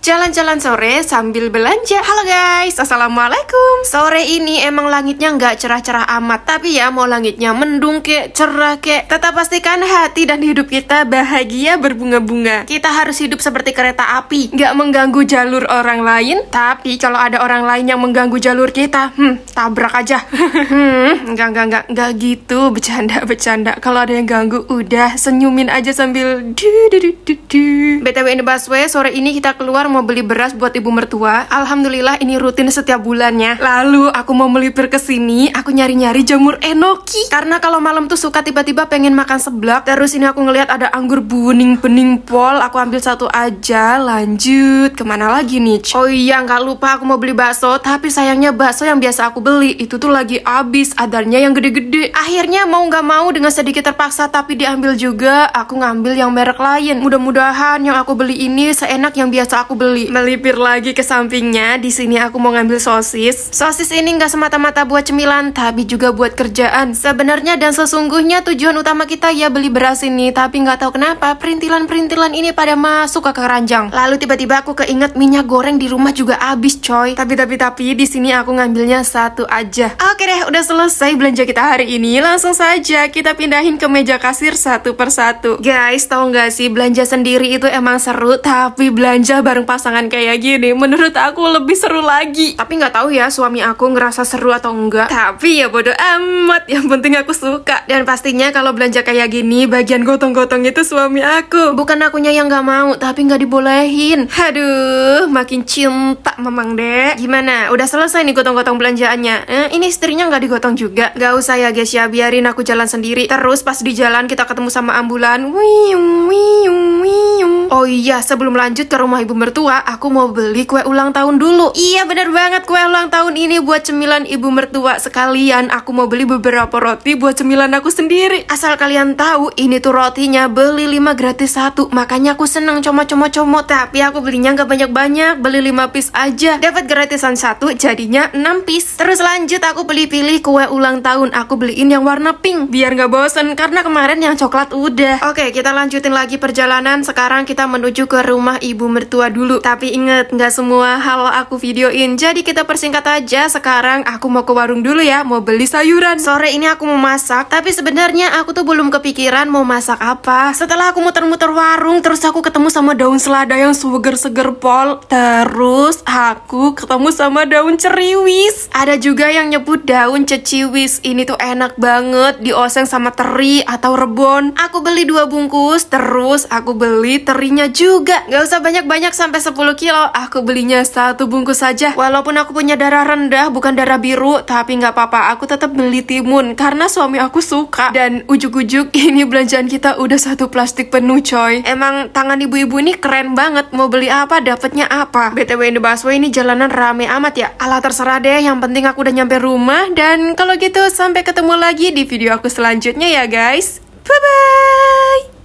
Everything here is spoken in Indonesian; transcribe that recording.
Jalan-jalan sore sambil belanja Halo guys, Assalamualaikum Sore ini emang langitnya nggak cerah-cerah amat Tapi ya mau langitnya mendung kek, cerah kek Tetap pastikan hati dan hidup kita bahagia berbunga-bunga Kita harus hidup seperti kereta api Nggak mengganggu jalur orang lain Tapi kalau ada orang lain yang mengganggu jalur kita Hmm, tabrak aja Hmm, nggak, nggak, nggak, nggak gitu Bercanda-bercanda Kalau ada yang ganggu, udah senyumin aja sambil du, du, du, du, BTW ini busway, sore ini kita keluar yang mau beli beras buat ibu mertua. Alhamdulillah ini rutin setiap bulannya. Lalu aku mau melipir ke sini, aku nyari-nyari jamur enoki. Karena kalau malam tuh suka tiba-tiba pengen makan seblak. Terus ini aku ngelihat ada anggur kuning bening pol, aku ambil satu aja. Lanjut, kemana lagi nih? Oh iya, nggak lupa aku mau beli bakso, tapi sayangnya bakso yang biasa aku beli itu tuh lagi abis. adarnya yang gede-gede. Akhirnya mau nggak mau dengan sedikit terpaksa tapi diambil juga, aku ngambil yang merek lain. Mudah-mudahan yang aku beli ini seenak yang biasa aku beli. Melipir lagi ke sampingnya, di sini aku mau ngambil sosis. Sosis ini nggak semata-mata buat cemilan, tapi juga buat kerjaan. Sebenarnya dan sesungguhnya tujuan utama kita ya beli beras ini, tapi nggak tahu kenapa perintilan-perintilan ini pada masuk ke keranjang. Lalu tiba-tiba aku keinget minyak goreng di rumah juga habis, coy. Tapi tapi tapi di sini aku ngambilnya satu aja. Oke deh, udah selesai belanja kita hari ini. Langsung saja kita pindahin ke meja kasir satu persatu. Guys, tau nggak sih belanja sendiri itu emang seru, tapi belanja bareng pasangan kayak gini menurut aku lebih seru lagi tapi nggak tahu ya suami aku ngerasa seru atau enggak tapi ya bodoh amat yang penting aku suka dan pastinya kalau belanja kayak gini bagian gotong-gotong itu suami aku bukan akunya yang nggak mau tapi nggak dibolehin aduh makin cinta memang deh gimana udah selesai nih gotong-gotong belanjaannya eh, ini istrinya nggak digotong juga nggak usah ya guys ya biarin aku jalan sendiri terus pas di jalan kita ketemu sama ambulan wiyung wiyung wiyung oh iya sebelum lanjut ke rumah ibu mertua mertua, aku mau beli kue ulang tahun dulu. Iya bener banget kue ulang tahun ini buat cemilan ibu mertua sekalian. Aku mau beli beberapa roti buat cemilan aku sendiri. Asal kalian tahu, ini tuh rotinya beli 5 gratis 1. Makanya aku seneng como-como-como. Tapi aku belinya nggak banyak-banyak, beli 5 piece aja. Dapat gratisan satu jadinya 6 piece. Terus lanjut aku beli-pilih kue ulang tahun. Aku beliin yang warna pink biar nggak bosen karena kemarin yang coklat udah. Oke, kita lanjutin lagi perjalanan. Sekarang kita menuju ke rumah ibu mertua dulu dulu. Tapi inget, nggak semua hal aku videoin. Jadi kita persingkat aja. Sekarang aku mau ke warung dulu ya, mau beli sayuran. Sore ini aku mau masak, tapi sebenarnya aku tuh belum kepikiran mau masak apa. Setelah aku muter-muter warung, terus aku ketemu sama daun selada yang seger-seger pol. Terus aku ketemu sama daun ceriwis. Ada juga yang nyebut daun ceciwis. Ini tuh enak banget dioseng sama teri atau rebon. Aku beli dua bungkus, terus aku beli terinya juga. Gak usah banyak-banyak sampai sampai 10 kilo, aku belinya satu bungkus saja. Walaupun aku punya darah rendah, bukan darah biru, tapi nggak apa-apa, aku tetap beli timun karena suami aku suka. Dan ujuk-ujuk ini belanjaan kita udah satu plastik penuh coy. Emang tangan ibu-ibu ini keren banget, mau beli apa, dapetnya apa. BTW ini busway ini jalanan rame amat ya. Alah terserah deh, yang penting aku udah nyampe rumah. Dan kalau gitu sampai ketemu lagi di video aku selanjutnya ya guys. Bye-bye!